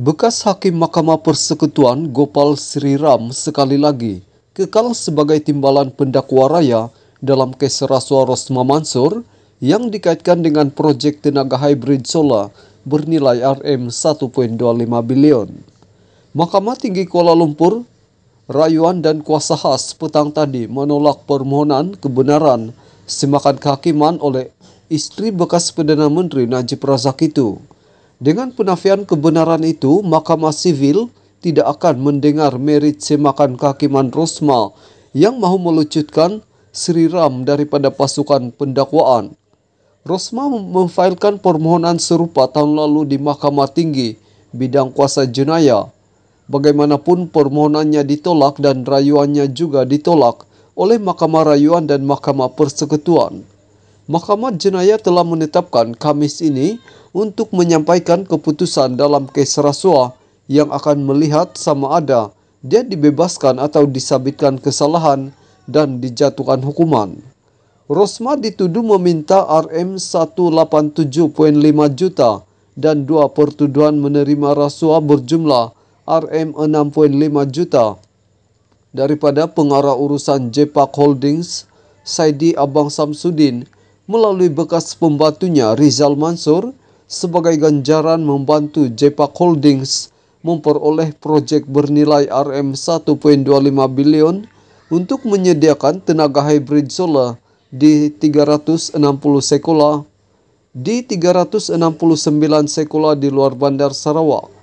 Bekas Hakim Mahkamah Persekutuan Gopal Sriram sekali lagi kekal sebagai timbalan pendakwa raya dalam kes rasuah Rosma Mansur yang dikaitkan dengan projek tenaga hybrid solar bernilai RM 1.25 bilion. Mahkamah Tinggi Kuala Lumpur, Rayuan dan Kuasa Khas petang tadi menolak permohonan kebenaran semakan kehakiman oleh istri bekas Perdana Menteri Najib Razak itu. Dengan penafian kebenaran itu, Mahkamah Sivil tidak akan mendengar merit semakan kehakiman Rosmal yang mahu melucutkan Sri Ram daripada pasukan pendakwaan. Rosma memfailkan permohonan serupa tahun lalu di Mahkamah Tinggi bidang kuasa jenayah. Bagaimanapun permohonannya ditolak dan rayuannya juga ditolak oleh Mahkamah Rayuan dan Mahkamah Persekutuan. Mahkamah Jenayah telah menetapkan Kamis ini untuk menyampaikan keputusan dalam kes rasuah yang akan melihat sama ada dia dibebaskan atau disabitkan kesalahan dan dijatuhkan hukuman. Rosma dituduh meminta RM187.5 juta dan dua pertuduhan menerima rasuah berjumlah RM6.5 juta daripada pengarah urusan Jepak Holdings, Saidi Abang Samsudin, melalui bekas pembantunya Rizal Mansur sebagai ganjaran membantu Jepak Holdings memperoleh proyek bernilai RM 1.25 biliun untuk menyediakan tenaga hybrid solar di 360 sekolah di 369 sekolah di luar Bandar Sarawak